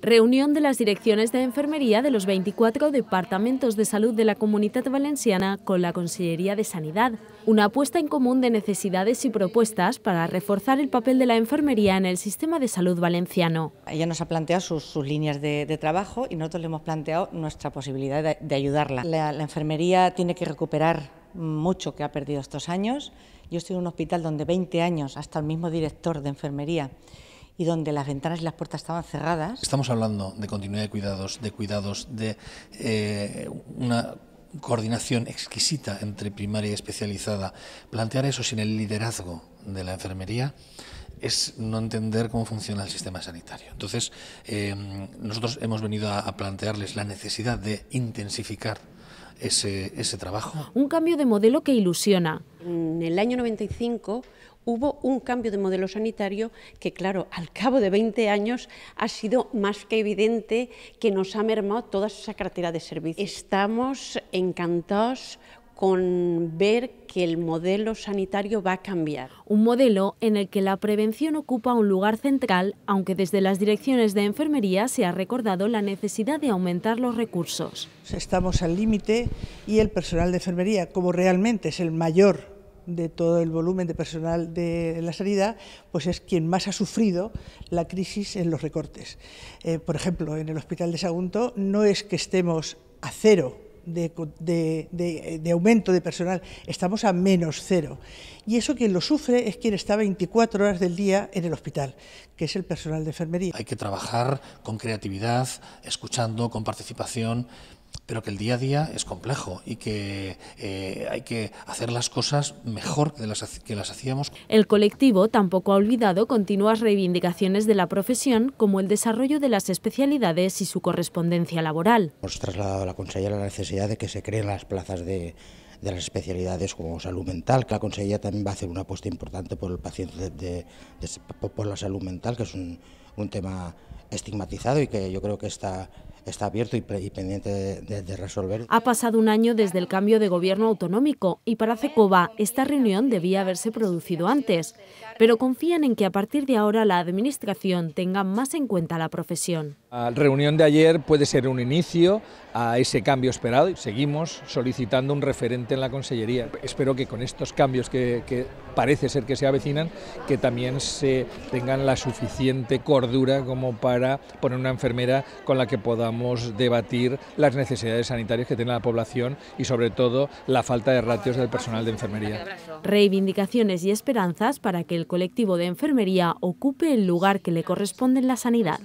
reunión de las direcciones de enfermería de los 24 departamentos de salud de la Comunidad Valenciana con la Consellería de Sanidad, una apuesta en común de necesidades y propuestas para reforzar el papel de la enfermería en el sistema de salud valenciano. Ella nos ha planteado sus, líneas de, trabajo y nosotros le hemos planteado nuestra posibilidad de, ayudarla. La, la enfermería tiene que recuperar mucho que ha perdido estos años. Yo estoy en un hospital donde 20 años, hasta el mismo director de enfermería, y donde las ventanas y las puertas estaban cerradas. Estamos hablando de continuidad de cuidados, de cuidados, de eh, una coordinación exquisita entre primaria y especializada. Plantear eso sin el liderazgo de la enfermería es no entender cómo funciona el sistema sanitario. Entonces, eh, nosotros hemos venido a, plantearles la necesidad de intensificar ese, ese trabajo. Un cambio de modelo que ilusiona. En el año 95 hubo un cambio de modelo sanitario que, claro, al cabo de 20 años ha sido más que evidente que nos ha mermado toda esa cartera de servicios. Estamos encantados con ver que el modelo sanitario va a cambiar. Un modelo en el que la prevención ocupa un lugar central, aunque desde las direcciones de enfermería se ha recordado la necesidad de aumentar los recursos. Estamos al límite y el personal de enfermería, como realmente es el mayor de todo el volumen de personal de la sanidad, pues es quien más ha sufrido la crisis en los recortes. Eh, por ejemplo, en el Hospital de Sagunto no es que estemos a cero de, de, aumento de personal, estamos a menos cero. Y eso quien lo sufre es quien está 24 horas del día en el hospital, que es el personal de enfermería. Hay que trabajar con creatividad, escuchando, con participación pero que el día a día es complejo y que eh, hay que hacer las cosas mejor que las, que las hacíamos. El colectivo tampoco ha olvidado continuas reivindicaciones de la profesión, como el desarrollo de las especialidades y su correspondencia laboral. Hemos trasladado a la consellera la necesidad de que se creen las plazas de, las especialidades como salud mental, que la Consejería también va a hacer una apuesta importante por el paciente de, por la salud mental, que es un, tema estigmatizado y que yo creo que está está abierto y, pendiente de, resolver. Ha pasado un año desde el cambio de gobierno autonómico y para CECOBA esta reunión debía haberse producido antes, pero confían en que a partir de ahora la Administración tenga más en cuenta la profesión. La reunión de ayer puede ser un inicio a ese cambio esperado y seguimos solicitando un referente en la Consellería. Espero que con estos cambios que, que parece ser que se avecinan, que también se tengan la suficiente cordura como para poner una enfermera con la que podamos debatir las necesidades sanitarias que tiene la población y sobre todo la falta de ratios del personal de enfermería. Reivindicaciones y esperanzas para que el colectivo de enfermería ocupe el lugar que le corresponde en la sanidad.